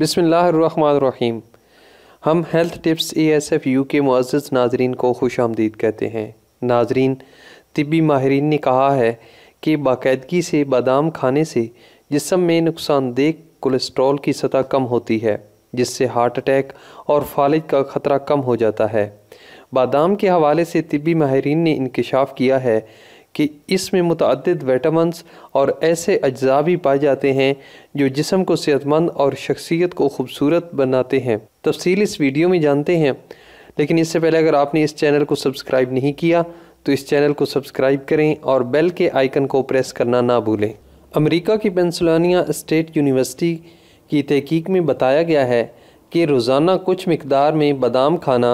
बसमीम हम health tips A S F U के मुआज़ नाजरीन को खुश आमदीद कहते हैं नाजरीन तबी माहरीन ने कहा है कि बाकायदगी से बादाम खाने से जिसम में नुकसानदेह कोलेस्ट्रॉल की सतह कम होती है जिससे हार्ट अटैक और फालिज का ख़तरा कम हो जाता है बादाम के हवाले से तबी माहरीन ने इनकशाफ किया है कि इसमें मतदद विटामस और ऐसे अज्जा भी पाए जाते हैं जो जिसम को सेहतमंद और शख्सियत को खूबसूरत बनाते हैं तफसील इस वीडियो में जानते हैं लेकिन इससे पहले अगर आपने इस चैनल को सब्सक्राइब नहीं किया तो इस चैनल को सब्सक्राइब करें और बेल के आइकन को प्रेस करना ना भूलें अमेरिका की पेंसिलानिया स्टेट यूनिवर्सिटी की तहकीक में बताया गया है कि रोज़ाना कुछ मकदार में बादाम खाना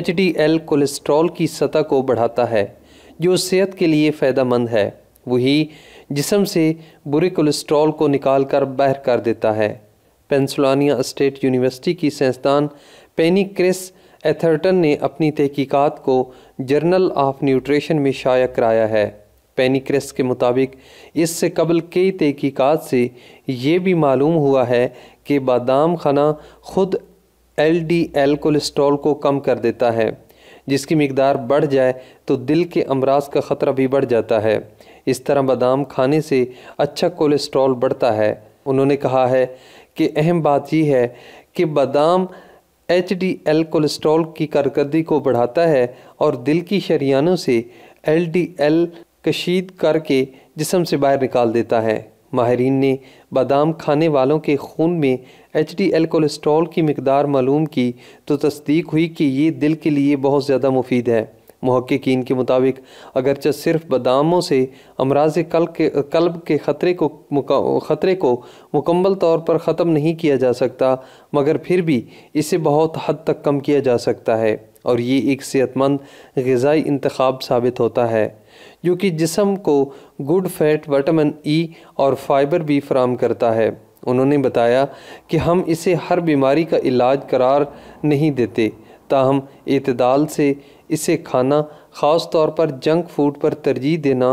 एच डी एल कोलेस्ट्रॉल की सतह को बढ़ाता है जो सेहत के लिए फ़ायदेमंद है वही जिसम से बुरे कोलेस्ट्रॉल को निकाल कर बाहर कर देता है पेंसिलानिया स्टेट यूनिवर्सिटी की साइंसदान पेनी क्रिस एथर्टन ने अपनी तहकीकात को जर्नल ऑफ न्यूट्रिशन में शाया कराया है क्रिस के मुताबिक इससे कबल कई तहकीक़ात से ये भी मालूम हुआ है कि बादाम खाना ख़ुद एल डी एल कोलेस्ट्रॉल को कम कर देता है जिसकी मकदार बढ़ जाए तो दिल के अमराज का ख़तरा भी बढ़ जाता है इस तरह बादाम खाने से अच्छा कोलेस्ट्रॉल बढ़ता है उन्होंने कहा है कि अहम बात यह है कि बादाम एच डी एल कोलेस्ट्रॉल की कारकर्दगी को बढ़ाता है और दिल की शरियानों से एल डी एल कशीद करके जिसम से बाहर निकाल देता है माहरीन ने बादाम खाने वालों के खून में एच डी एल कोलेस्ट्रॉल की मकदार मालूम की तो तस्दीक हुई कि ये दिल के लिए बहुत ज़्यादा मुफीद है महक्कीन के मुताबिक अगरचे सिर्फ बादामों से अमराज कल के कल्ब के ख़तरे को ख़तरे को मुकम्मल तौर पर ख़त्म नहीं किया जा सकता मगर फिर भी इसे बहुत हद तक कम किया जा सकता है और ये एक सेहतमंद गज़ाई इंतखब साबित होता है जो कि जिसम को good fat vitamin E e और फाइबर भी फ्राहम करता है उन्होंने बताया कि हम इसे हर बीमारी का इलाज करार नहीं देते ताहम इतदाल से इसे खाना ख़ास तौर पर जंक फूड पर तरजीह देना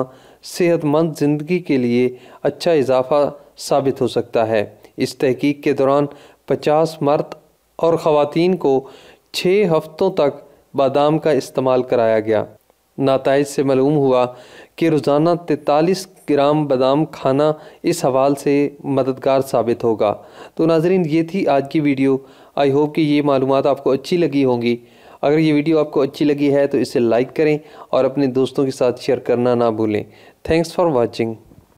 सेहतमंद ज़िंदगी के लिए अच्छा इजाफा साबित हो सकता है इस तहकीक के दौरान पचास मर्द और ख़वातीन को छः हफ्तों तक बादाम का इस्तेमाल कराया गया नतज से मालूम हुआ कि रोज़ाना तैतालीस ग्राम बादाम खाना इस हवाल से मददगार साबित होगा तो नाजरीन ये थी आज की वीडियो आई होप कि ये मालूम आपको अच्छी लगी होंगी अगर ये वीडियो आपको अच्छी लगी है तो इसे लाइक करें और अपने दोस्तों के साथ शेयर करना ना भूलें थैंक्स फॉर वॉचिंग